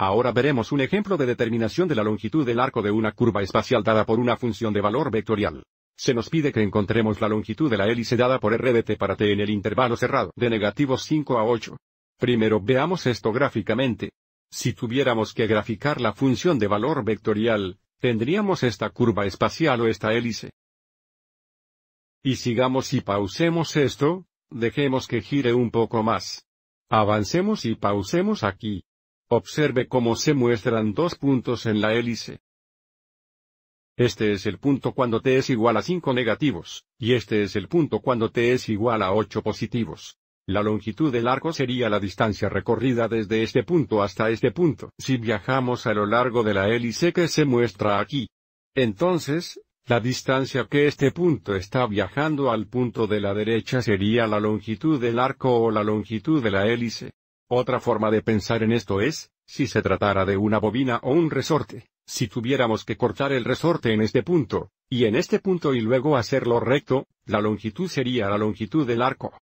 Ahora veremos un ejemplo de determinación de la longitud del arco de una curva espacial dada por una función de valor vectorial. Se nos pide que encontremos la longitud de la hélice dada por R de t para t en el intervalo cerrado de negativos 5 a 8. Primero veamos esto gráficamente. Si tuviéramos que graficar la función de valor vectorial, tendríamos esta curva espacial o esta hélice. Y sigamos y pausemos esto, dejemos que gire un poco más. Avancemos y pausemos aquí. Observe cómo se muestran dos puntos en la hélice. Este es el punto cuando t es igual a 5 negativos, y este es el punto cuando t es igual a 8 positivos. La longitud del arco sería la distancia recorrida desde este punto hasta este punto. Si viajamos a lo largo de la hélice que se muestra aquí, entonces, la distancia que este punto está viajando al punto de la derecha sería la longitud del arco o la longitud de la hélice. Otra forma de pensar en esto es, si se tratara de una bobina o un resorte, si tuviéramos que cortar el resorte en este punto, y en este punto y luego hacerlo recto, la longitud sería la longitud del arco.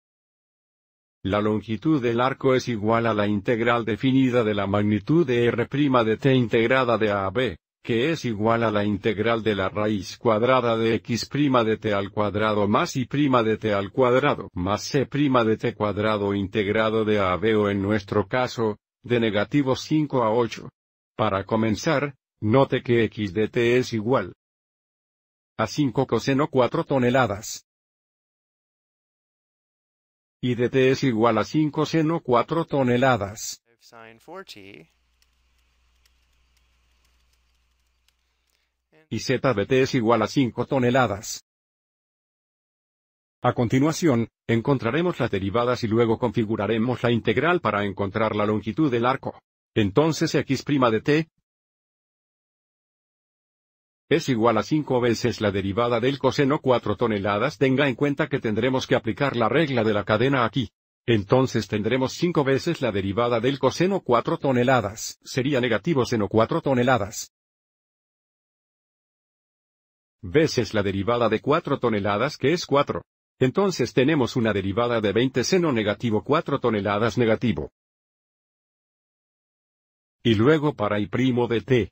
La longitud del arco es igual a la integral definida de la magnitud de R' de t integrada de A a B, que es igual a la integral de la raíz cuadrada de x prima de t al cuadrado más y prima de t al cuadrado más c prima de t cuadrado integrado de a a b o en nuestro caso, de negativo 5 a 8. Para comenzar, note que x de t es igual a 5 coseno 4 toneladas. Y de t es igual a 5 seno 4 toneladas. y Z T es igual a 5 toneladas. A continuación, encontraremos las derivadas y luego configuraremos la integral para encontrar la longitud del arco. Entonces x' de t es igual a 5 veces la derivada del coseno 4 toneladas. Tenga en cuenta que tendremos que aplicar la regla de la cadena aquí. Entonces tendremos 5 veces la derivada del coseno 4 toneladas. Sería negativo seno 4 toneladas veces la derivada de 4 toneladas que es 4. Entonces tenemos una derivada de 20 seno negativo 4 toneladas negativo. Y luego para y primo de t.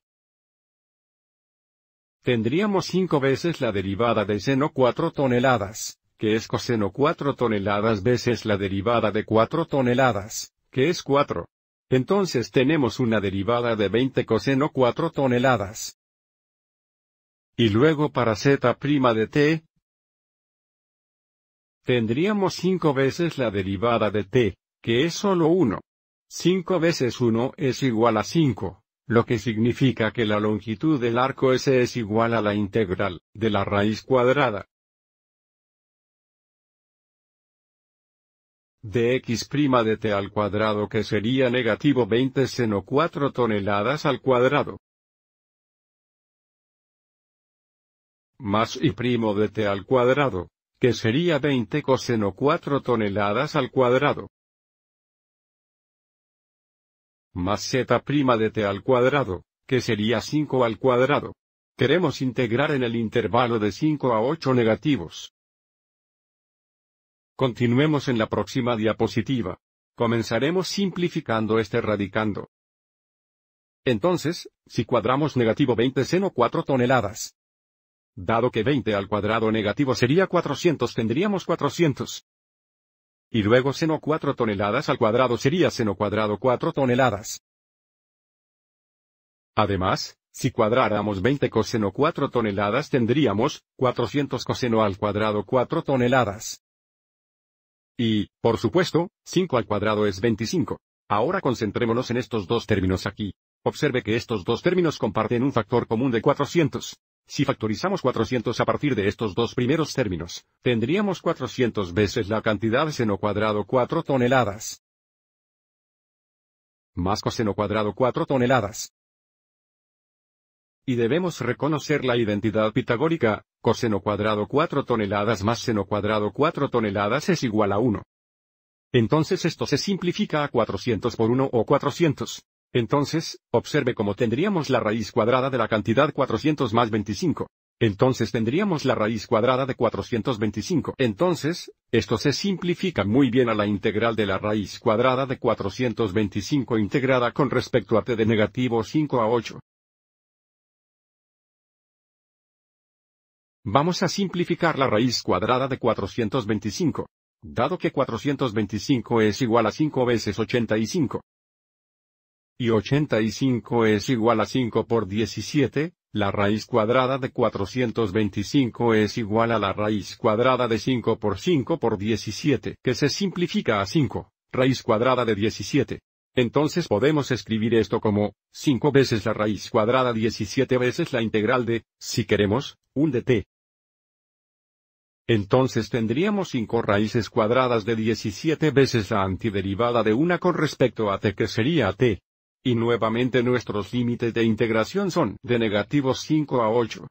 Tendríamos 5 veces la derivada de seno 4 toneladas, que es coseno 4 toneladas veces la derivada de 4 toneladas, que es 4. Entonces tenemos una derivada de 20 coseno 4 toneladas, y luego para z' de t, tendríamos 5 veces la derivada de t, que es solo 1. 5 veces 1 es igual a 5, lo que significa que la longitud del arco S es igual a la integral, de la raíz cuadrada. de x' de t al cuadrado que sería negativo 20 seno 4 toneladas al cuadrado. más y primo de t al cuadrado, que sería 20 coseno 4 toneladas al cuadrado. Más z prima de t al cuadrado, que sería 5 al cuadrado. Queremos integrar en el intervalo de 5 a 8 negativos. Continuemos en la próxima diapositiva. Comenzaremos simplificando este radicando. Entonces, si cuadramos negativo 20 seno 4 toneladas, Dado que 20 al cuadrado negativo sería 400 tendríamos 400. Y luego seno 4 toneladas al cuadrado sería seno cuadrado 4 toneladas. Además, si cuadráramos 20 coseno 4 toneladas tendríamos 400 coseno al cuadrado 4 toneladas. Y, por supuesto, 5 al cuadrado es 25. Ahora concentrémonos en estos dos términos aquí. Observe que estos dos términos comparten un factor común de 400. Si factorizamos 400 a partir de estos dos primeros términos, tendríamos 400 veces la cantidad seno cuadrado 4 toneladas. Más coseno cuadrado 4 toneladas. Y debemos reconocer la identidad pitagórica, coseno cuadrado 4 toneladas más seno cuadrado 4 toneladas es igual a 1. Entonces esto se simplifica a 400 por 1 o 400. Entonces, observe cómo tendríamos la raíz cuadrada de la cantidad 400 más 25. Entonces tendríamos la raíz cuadrada de 425. Entonces, esto se simplifica muy bien a la integral de la raíz cuadrada de 425 integrada con respecto a t de negativo 5 a 8. Vamos a simplificar la raíz cuadrada de 425. Dado que 425 es igual a 5 veces 85, y 85 es igual a 5 por 17, la raíz cuadrada de 425 es igual a la raíz cuadrada de 5 por 5 por 17, que se simplifica a 5, raíz cuadrada de 17. Entonces podemos escribir esto como 5 veces la raíz cuadrada 17 veces la integral de, si queremos, un t. Entonces tendríamos 5 raíces cuadradas de 17 veces la antiderivada de 1 con respecto a t que sería t. Y nuevamente nuestros límites de integración son de negativos 5 a 8.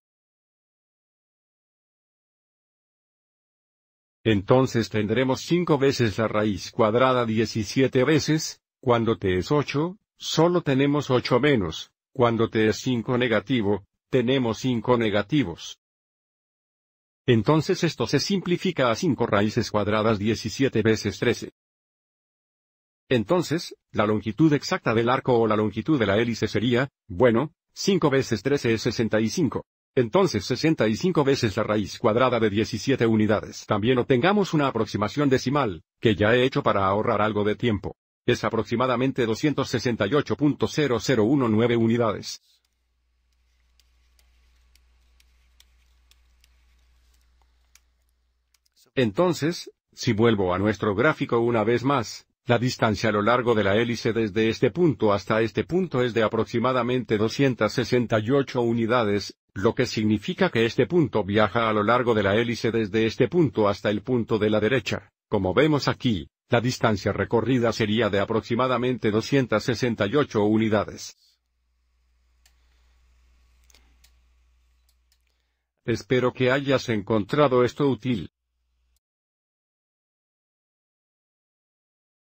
Entonces tendremos 5 veces la raíz cuadrada 17 veces, cuando t es 8, solo tenemos 8 menos, cuando t es 5 negativo, tenemos 5 negativos. Entonces esto se simplifica a 5 raíces cuadradas 17 veces 13. Entonces, la longitud exacta del arco o la longitud de la hélice sería, bueno, 5 veces 13 es 65. Entonces 65 veces la raíz cuadrada de 17 unidades. También obtengamos una aproximación decimal, que ya he hecho para ahorrar algo de tiempo. Es aproximadamente 268.0019 unidades. Entonces, si vuelvo a nuestro gráfico una vez más, la distancia a lo largo de la hélice desde este punto hasta este punto es de aproximadamente 268 unidades, lo que significa que este punto viaja a lo largo de la hélice desde este punto hasta el punto de la derecha. Como vemos aquí, la distancia recorrida sería de aproximadamente 268 unidades. Espero que hayas encontrado esto útil.